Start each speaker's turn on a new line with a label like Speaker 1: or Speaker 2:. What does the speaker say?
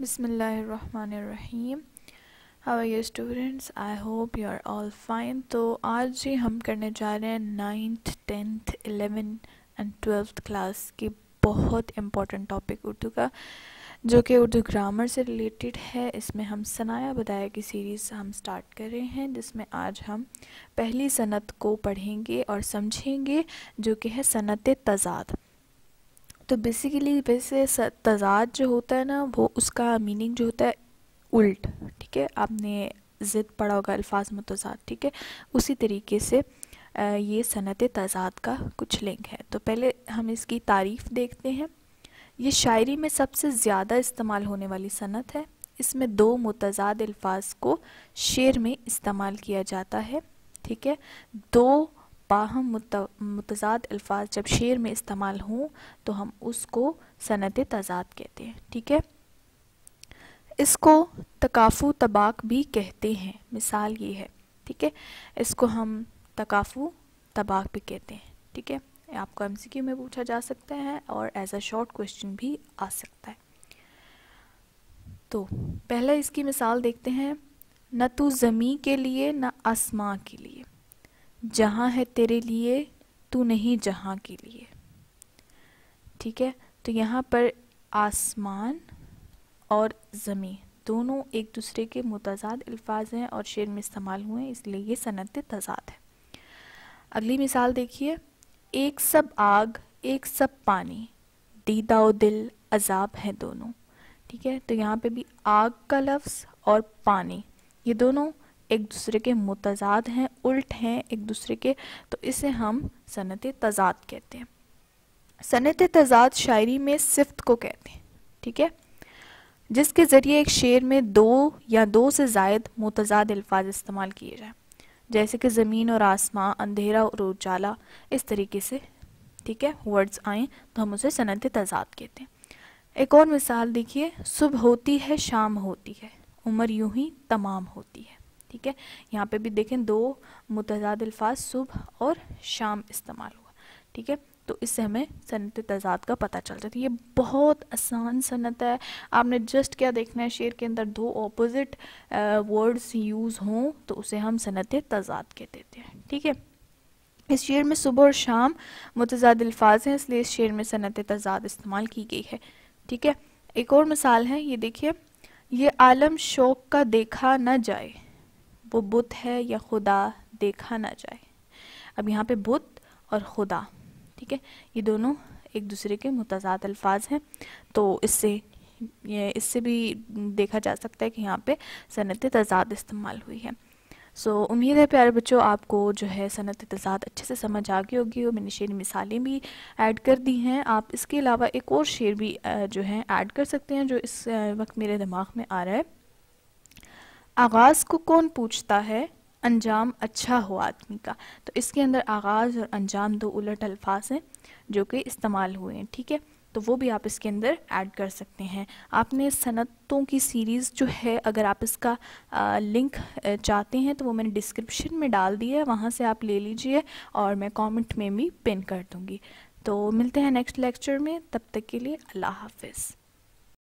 Speaker 1: बिसमीम how are you students I hope you are all fine तो आज ही हम करने जा रहे हैं ninth tenth eleven and twelfth class की बहुत इम्पोर्टेंट टॉपिक उर्दू का जो कि उर्दू ग्रामर से रिलेटेड है इसमें हम सनाया बदाया की सीरीज़ हम स्टार्ट कर रहे हैं जिसमें आज हम पहली सनत को पढ़ेंगे और समझेंगे जो कि है सनत तजाद तो बेसिकली वैसे तजाद जो होता है ना वो उसका मीनिंग जो होता है उल्ट ठीक है आपने ज़िद पढ़ा होगा अल्फाज में तजाद ठीक है उसी तरीके से ये सनत तजाद का कुछ लिंक है तो पहले हम इसकी तारीफ़ देखते हैं ये शायरी में सबसे ज़्यादा इस्तेमाल होने वाली सनत है इसमें दो मुतजाद अल्फाज को शेर में इस्तेमाल किया जाता है ठीक है दो बाहम मतजाद अल्फाज जब शेर में इस्तेमाल हों तो हम उसको सनत तजाद कहते हैं ठीक है इसको तकाफ़ु तबाक भी कहते हैं मिसाल ये है ठीक है इसको हम तकाफ़ु तबाक भी कहते हैं ठीक है आपको एम सी क्यू में पूछा जा सकता है और एज अ शॉर्ट क्वेश्चन भी आ सकता है तो पहले इसकी मिसाल देखते हैं न तो ज़मी के लिए न आसमां के लिए जहाँ है तेरे लिए तू नहीं जहाँ के लिए ठीक है तो यहाँ पर आसमान और ज़मीन दोनों एक दूसरे के मुतजाद अल्फाज हैं और शेर में इस्तेमाल हुए हैं इसलिए ये सनत तजाद है अगली मिसाल देखिए एक सब आग एक सब पानी दीदा व दिल अजाब है दोनों ठीक है तो यहाँ पे भी आग का लफ्ज़ और पानी ये दोनों एक दूसरे के मुतजाद हैं उल्ट हैं एक दूसरे के तो इसे हम सनत तजाद कहते हैं सनत तजाद शायरी में सिफ्त को कहते हैं ठीक है जिसके ज़रिए एक शेर में दो या दो से जायद मुतजाद अल्फाज इस्तेमाल किए जाए जैसे कि ज़मीन और आसमां अंधेरा और उजाला इस तरीके से ठीक है वर्ड्स आए तो हम उसे सनत तजाद कहते हैं एक और मिसाल देखिए सुबह होती है शाम होती है उम्र यूं ही तमाम होती है ठीक है यहाँ पे भी देखें दो मुतजाद अल्फाज सुबह और शाम इस्तेमाल हुआ ठीक है तो इससे हमें सनत तजाद का पता चल जाता है ये बहुत आसान सनत है आपने जस्ट क्या देखना है शेर के अंदर दो ऑपोजिट वर्ड्स यूज़ हों तो उसे हम सनत तजाद कह देते हैं ठीक है इस शेर में सुबह और शाम मुतजाद अल्फाज हैं इसलिए इस शेर में सनत तजाद इस्तेमाल की गई है ठीक है एक और मिसाल है ये देखिए ये आलम शौक का देखा ना जाए वो बुत है या खुदा देखा ना जाए अब यहाँ पे बुत और खुदा ठीक है ये दोनों एक दूसरे के मुतजाद अल्फाज हैं तो इससे ये इससे भी देखा जा सकता है कि यहाँ पे सनत तजाद इस्तेमाल हुई है सो so, उम्मीद है प्यारे बच्चों आपको जो है सनत तजाद अच्छे से समझ आ गई होगी और मैंने शेर मिसालें भी ऐड कर दी हैं आप इसके अलावा एक और शेर भी जो है ऐड कर सकते हैं जो इस वक्त मेरे दिमाग में आ रहा है आगाज़ को कौन पूछता है अंजाम अच्छा हो आदमी का तो इसके अंदर आगाज़ और अंजाम दो उलट अल्फाज हैं जो कि इस्तेमाल हुए हैं ठीक है तो वो भी आप इसके अंदर ऐड कर सकते हैं आपने सनतों की सीरीज़ जो है अगर आप इसका आ, लिंक चाहते हैं तो वो मैंने डिस्क्रिप्शन में डाल दिया है वहाँ से आप ले लीजिए और मैं कमेंट में भी पिन कर दूँगी तो मिलते हैं नेक्स्ट लेक्चर में तब तक के लिए अल्लाह हाफिज़